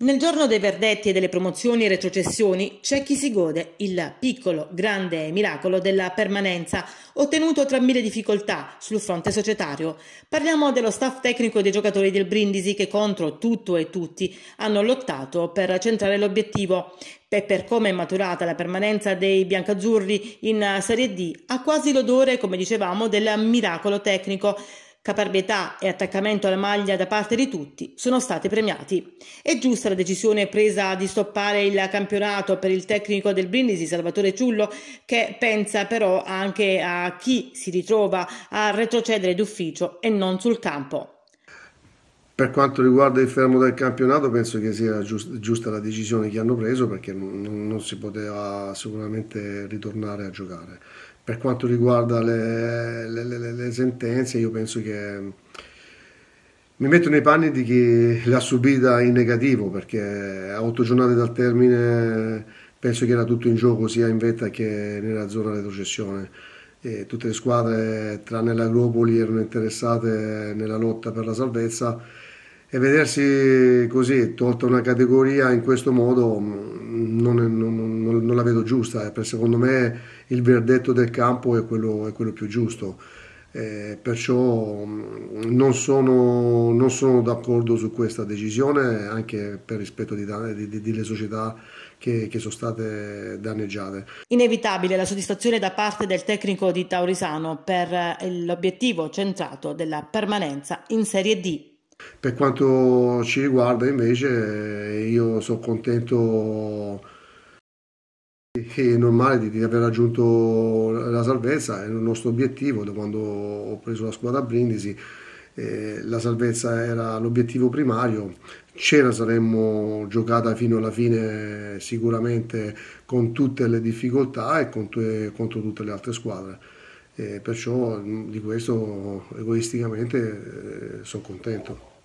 Nel giorno dei verdetti e delle promozioni e retrocessioni c'è chi si gode il piccolo, grande miracolo della permanenza, ottenuto tra mille difficoltà sul fronte societario. Parliamo dello staff tecnico dei giocatori del Brindisi che contro tutto e tutti hanno lottato per centrare l'obiettivo. E per come è maturata la permanenza dei biancazzurri in Serie D ha quasi l'odore, come dicevamo, del miracolo tecnico. Caparbietà e attaccamento alla maglia da parte di tutti sono stati premiati. È giusta la decisione presa di stoppare il campionato per il tecnico del Brindisi, Salvatore Ciullo, che pensa però anche a chi si ritrova a retrocedere d'ufficio e non sul campo. Per quanto riguarda il fermo del campionato, penso che sia giusta la decisione che hanno preso perché non, si poteva sicuramente ritornare a giocare. Per quanto riguarda le, le, le, sentenze io penso che mm, mi metto nei panni di chi l'ha subita in negativo perché a otto giornate dal termine penso che era tutto in gioco sia in vetta che nella zona retrocessione. E tutte le squadre tranne l'Agropoli erano interessate nella lotta per la salvezza e vedersi così tolta una categoria in questo modo mm, non, è, non, non, non la vedo giusta. Per secondo me il verdetto del campo è quello, è quello più giusto. Eh, perciò mm, non sono, non sono, d'accordo su questa decisione anche per rispetto delle di, di, di società che, che, sono state danneggiate. Inevitabile la soddisfazione da parte del tecnico di Taurisano per eh, l'obiettivo centrato della permanenza in Serie D. Per quanto ci riguarda invece io sono contento è normale di, di, aver raggiunto la salvezza, è il nostro obiettivo da quando ho preso la squadra a Brindisi, eh, la salvezza era l'obiettivo primario, ce la saremmo giocata fino alla fine sicuramente con tutte le difficoltà e contro, contro tutte le altre squadre. Eh, perciò di questo egoisticamente eh, sono contento.